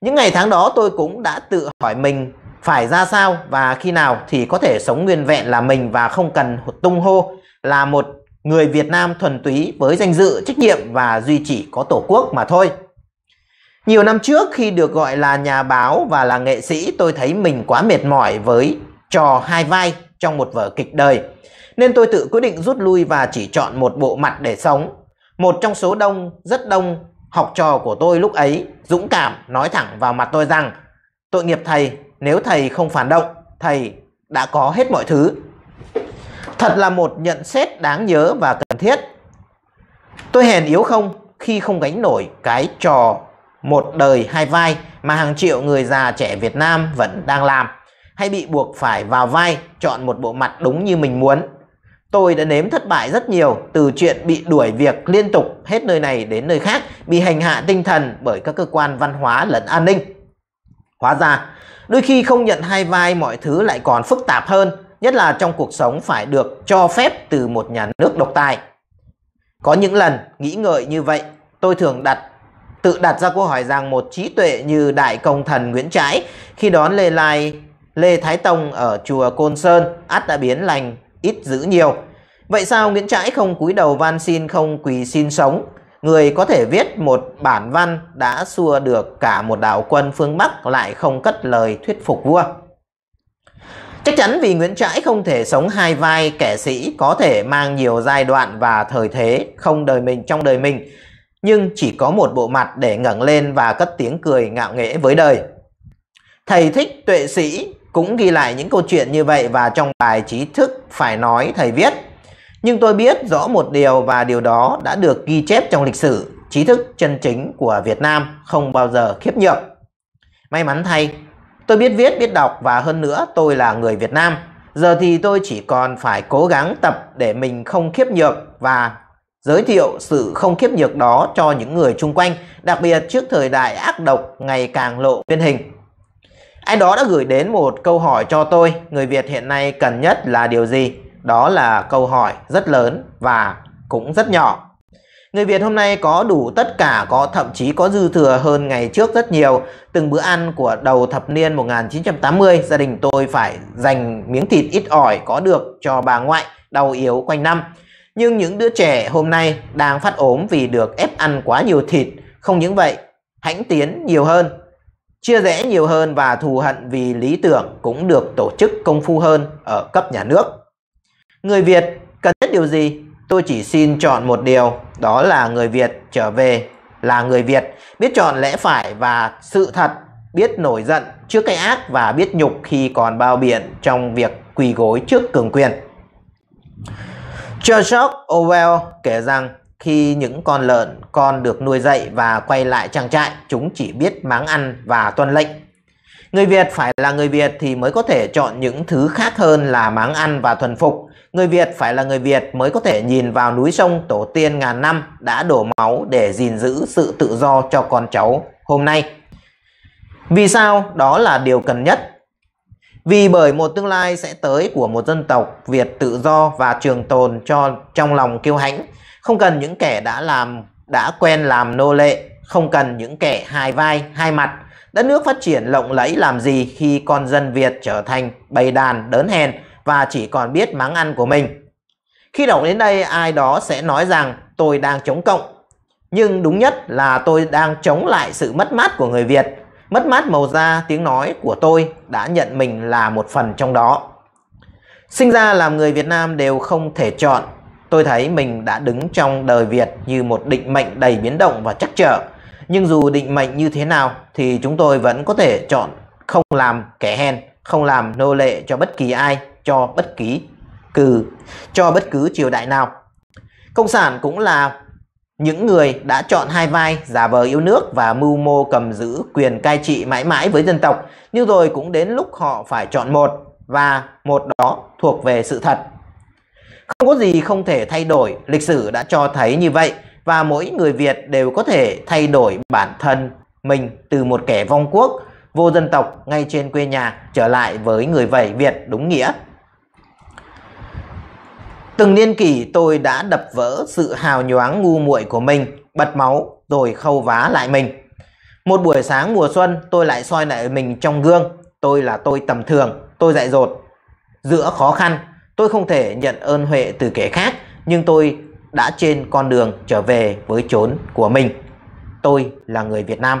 Những ngày tháng đó tôi cũng đã tự hỏi mình phải ra sao và khi nào thì có thể sống nguyên vẹn là mình và không cần tung hô là một người Việt Nam thuần túy với danh dự, trách nhiệm và duy trì có tổ quốc mà thôi. Nhiều năm trước khi được gọi là nhà báo và là nghệ sĩ tôi thấy mình quá mệt mỏi với trò hai vai trong một vở kịch đời. Nên tôi tự quyết định rút lui và chỉ chọn một bộ mặt để sống. Một trong số đông, rất đông, học trò của tôi lúc ấy dũng cảm nói thẳng vào mặt tôi rằng Tội nghiệp thầy, nếu thầy không phản động, thầy đã có hết mọi thứ. Thật là một nhận xét đáng nhớ và cần thiết. Tôi hèn yếu không khi không gánh nổi cái trò một đời hai vai mà hàng triệu người già trẻ Việt Nam vẫn đang làm hay bị buộc phải vào vai chọn một bộ mặt đúng như mình muốn. Tôi đã nếm thất bại rất nhiều từ chuyện bị đuổi việc liên tục hết nơi này đến nơi khác, bị hành hạ tinh thần bởi các cơ quan văn hóa lẫn an ninh. Hóa ra, đôi khi không nhận hai vai mọi thứ lại còn phức tạp hơn, nhất là trong cuộc sống phải được cho phép từ một nhà nước độc tài. Có những lần nghĩ ngợi như vậy, tôi thường đặt tự đặt ra câu hỏi rằng một trí tuệ như Đại Công Thần Nguyễn Trãi khi đón Lê Lai Lê Thái Tông ở chùa Côn Sơn ắt đã biến lành ít giữ nhiều. Vậy sao Nguyễn Trãi không cúi đầu van xin không quỳ xin sống? Người có thể viết một bản văn đã xua được cả một đạo quân phương Bắc lại không cất lời thuyết phục vua. Chắc chắn vì Nguyễn Trãi không thể sống hai vai kẻ sĩ có thể mang nhiều giai đoạn và thời thế không đời mình trong đời mình nhưng chỉ có một bộ mặt để ngẩng lên và cất tiếng cười ngạo nghễ với đời. Thầy thích tuệ sĩ cũng ghi lại những câu chuyện như vậy và trong bài trí thức phải nói thầy viết. Nhưng tôi biết rõ một điều và điều đó đã được ghi chép trong lịch sử, trí thức chân chính của Việt Nam không bao giờ khiếp nhược. May mắn thay, tôi biết viết, biết đọc và hơn nữa tôi là người Việt Nam. Giờ thì tôi chỉ còn phải cố gắng tập để mình không khiếp nhược và giới thiệu sự không khiếp nhược đó cho những người chung quanh, đặc biệt trước thời đại ác độc ngày càng lộ nguyên hình. Anh đó đã gửi đến một câu hỏi cho tôi, người Việt hiện nay cần nhất là điều gì? Đó là câu hỏi rất lớn và cũng rất nhỏ. Người Việt hôm nay có đủ tất cả, có thậm chí có dư thừa hơn ngày trước rất nhiều. Từng bữa ăn của đầu thập niên 1980, gia đình tôi phải dành miếng thịt ít ỏi có được cho bà ngoại, đau yếu quanh năm. Nhưng những đứa trẻ hôm nay đang phát ốm vì được ép ăn quá nhiều thịt. Không những vậy, hãnh tiến nhiều hơn, chia rẽ nhiều hơn và thù hận vì lý tưởng cũng được tổ chức công phu hơn ở cấp nhà nước. Người Việt cần nhất điều gì? Tôi chỉ xin chọn một điều, đó là người Việt trở về là người Việt, biết chọn lẽ phải và sự thật, biết nổi giận trước cái ác và biết nhục khi còn bao biện trong việc quỳ gối trước cường quyền. George Orwell kể rằng khi những con lợn con được nuôi dạy và quay lại trang trại, chúng chỉ biết máng ăn và tuân lệnh. Người Việt phải là người Việt thì mới có thể chọn những thứ khác hơn là máng ăn và thuần phục. Người Việt phải là người Việt mới có thể nhìn vào núi sông tổ tiên ngàn năm đã đổ máu để gìn giữ sự tự do cho con cháu hôm nay. Vì sao? Đó là điều cần nhất vì bởi một tương lai sẽ tới của một dân tộc Việt tự do và trường tồn cho trong lòng kiêu hãnh, không cần những kẻ đã làm đã quen làm nô lệ, không cần những kẻ hai vai, hai mặt. Đất nước phát triển lộng lẫy làm gì khi con dân Việt trở thành bầy đàn đớn hèn và chỉ còn biết mắng ăn của mình. Khi đọc đến đây ai đó sẽ nói rằng tôi đang chống cộng. Nhưng đúng nhất là tôi đang chống lại sự mất mát của người Việt mất mát màu da tiếng nói của tôi đã nhận mình là một phần trong đó. Sinh ra làm người Việt Nam đều không thể chọn. Tôi thấy mình đã đứng trong đời Việt như một định mệnh đầy biến động và chắc trở. Nhưng dù định mệnh như thế nào thì chúng tôi vẫn có thể chọn không làm kẻ hèn, không làm nô lệ cho bất kỳ ai, cho bất kỳ cừ, cho bất cứ triều đại nào. Cộng sản cũng là những người đã chọn hai vai giả vờ yêu nước và mưu mô cầm giữ quyền cai trị mãi mãi với dân tộc, nhưng rồi cũng đến lúc họ phải chọn một và một đó thuộc về sự thật. Không có gì không thể thay đổi, lịch sử đã cho thấy như vậy và mỗi người Việt đều có thể thay đổi bản thân mình từ một kẻ vong quốc, vô dân tộc ngay trên quê nhà trở lại với người vẩy Việt đúng nghĩa. Từng niên kỷ tôi đã đập vỡ sự hào nhoáng ngu muội của mình, bật máu rồi khâu vá lại mình. Một buổi sáng mùa xuân tôi lại soi lại mình trong gương. Tôi là tôi tầm thường, tôi dại dột. Giữa khó khăn, tôi không thể nhận ơn huệ từ kẻ khác, nhưng tôi đã trên con đường trở về với chốn của mình. Tôi là người Việt Nam.